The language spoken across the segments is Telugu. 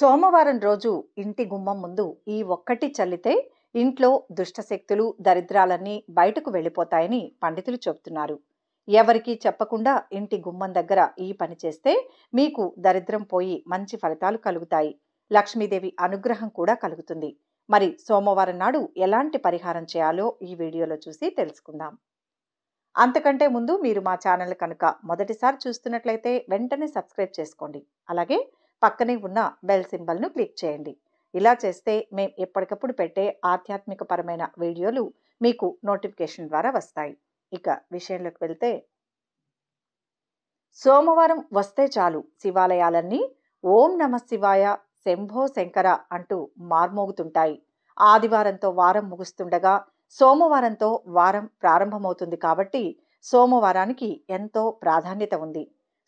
సోమవారం రోజు ఇంటి గుమ్మం ముందు ఈ ఒక్కటి చల్లితే ఇంట్లో దుష్టశక్తులు దరిద్రాలన్నీ బయటకు వెళ్ళిపోతాయని పండితులు చెబుతున్నారు ఎవరికీ చెప్పకుండా ఇంటి గుమ్మం దగ్గర ఈ పని చేస్తే మీకు దరిద్రం పోయి మంచి ఫలితాలు కలుగుతాయి లక్ష్మీదేవి అనుగ్రహం కూడా కలుగుతుంది మరి సోమవారం నాడు ఎలాంటి పరిహారం చేయాలో ఈ వీడియోలో చూసి తెలుసుకుందాం అంతకంటే ముందు మీరు మా ఛానల్ కనుక మొదటిసారి చూస్తున్నట్లయితే వెంటనే సబ్స్క్రైబ్ చేసుకోండి అలాగే పక్కనే ఉన్న బెల్ సింబల్ను క్లిక్ చేయండి ఇలా చేస్తే మేము ఎప్పటికప్పుడు పెట్టే ఆధ్యాత్మికపరమైన వీడియోలు మీకు నోటిఫికేషన్ ద్వారా వస్తాయి ఇక విషయంలోకి వెళ్తే సోమవారం వస్తే చాలు శివాలయాలన్నీ ఓం నమ శివాయ శంభో శంకర అంటూ మార్మోగుతుంటాయి ఆదివారంతో వారం ముగుస్తుండగా సోమవారంతో వారం ప్రారంభమవుతుంది కాబట్టి సోమవారానికి ఎంతో ప్రాధాన్యత ఉంది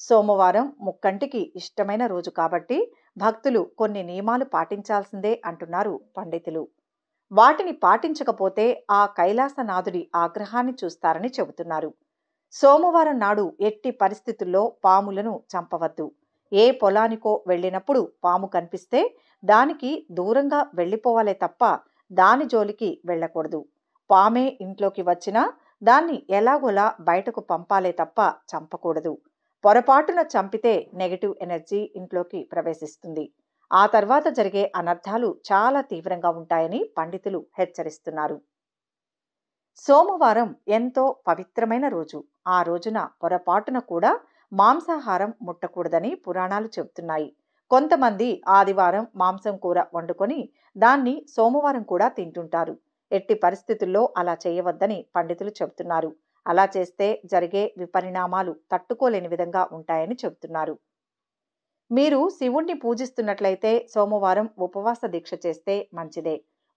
సోమవారం ముక్కంటికి ఇష్టమైన రోజు కాబట్టి భక్తులు కొన్ని నియమాలు పాటించాల్సిందే అంటున్నారు పండితులు వాటిని పాటించకపోతే ఆ కైలాసనాథుడి ఆగ్రహాన్ని చూస్తారని చెబుతున్నారు సోమవారం నాడు ఎట్టి పరిస్థితుల్లో పాములను చంపవద్దు ఏ పొలానికో వెళ్ళినప్పుడు పాము కనిపిస్తే దానికి దూరంగా వెళ్ళిపోవాలే తప్ప దాని జోలికి వెళ్ళకూడదు పామే ఇంట్లోకి వచ్చినా దాన్ని ఎలాగోలా బయటకు పంపాలే తప్ప చంపకూడదు పొరపాటున చంపితే నెగిటివ్ ఎనర్జీ ఇంట్లోకి ప్రవేశిస్తుంది ఆ తర్వాత జరిగే అనర్థాలు చాలా తీవ్రంగా ఉంటాయని పండితులు హెచ్చరిస్తున్నారు సోమవారం ఎంతో పవిత్రమైన రోజు ఆ రోజున పొరపాటున కూడా మాంసాహారం ముట్టకూడదని పురాణాలు చెబుతున్నాయి కొంతమంది ఆదివారం మాంసం కూర వండుకొని దాన్ని సోమవారం కూడా తింటుంటారు ఎట్టి పరిస్థితుల్లో అలా చేయవద్దని పండితులు చెబుతున్నారు అలా చేస్తే జరిగే విపరిణామాలు తట్టుకోలేని విధంగా ఉంటాయని చెబుతున్నారు మీరు శివుణ్ణి పూజిస్తున్నట్లయితే సోమవారం ఉపవాస దీక్ష చేస్తే మంచిదే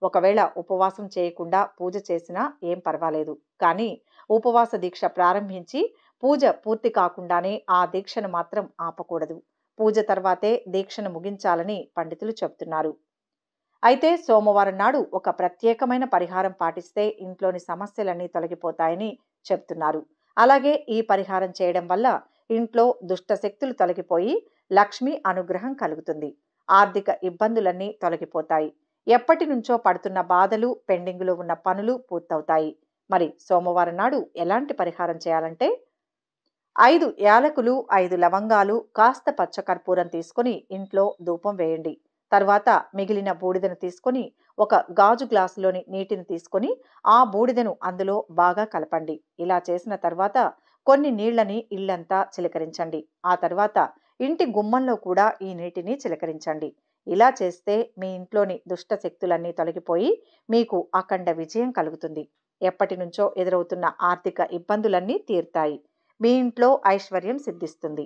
ఒకవేళ ఉపవాసం చేయకుండా పూజ చేసినా ఏం పర్వాలేదు కానీ ఉపవాస దీక్ష ప్రారంభించి పూజ పూర్తి కాకుండానే ఆ దీక్షను మాత్రం ఆపకూడదు పూజ తర్వాతే దీక్షను ముగించాలని పండితులు చెబుతున్నారు అయితే సోమవారం నాడు ఒక ప్రత్యేకమైన పరిహారం పాటిస్తే ఇంట్లోని సమస్యలన్నీ తొలగిపోతాయని చెప్తున్నారు అలాగే ఈ పరిహారం చేయడం వల్ల ఇంట్లో దుష్టశక్తులు తొలగిపోయి లక్ష్మి అనుగ్రహం కలుగుతుంది ఆర్థిక ఇబ్బందులన్నీ తొలగిపోతాయి ఎప్పటి నుంచో పడుతున్న బాధలు పెండింగులో ఉన్న పనులు పూర్తవుతాయి మరి సోమవారం నాడు ఎలాంటి పరిహారం చేయాలంటే ఐదు యాలకులు ఐదు లవంగాలు కాస్త పచ్చకర్పూరం తీసుకుని ఇంట్లో ధూపం వేయండి తర్వాత మిగిలిన బూడిదను తీసుకొని ఒక గాజు గ్లాసులోని నీటిని తీసుకొని ఆ బూడిదను అందులో బాగా కలపండి ఇలా చేసిన తర్వాత కొన్ని నీళ్లని ఇళ్లంతా చిలకరించండి ఆ తర్వాత ఇంటి గుమ్మంలో కూడా ఈ నీటిని చిలకరించండి ఇలా చేస్తే మీ ఇంట్లోని దుష్ట శక్తులన్నీ తొలగిపోయి మీకు అఖండ విజయం కలుగుతుంది ఎప్పటి నుంచో ఎదురవుతున్న ఆర్థిక ఇబ్బందులన్నీ తీరుతాయి మీ ఇంట్లో ఐశ్వర్యం సిద్ధిస్తుంది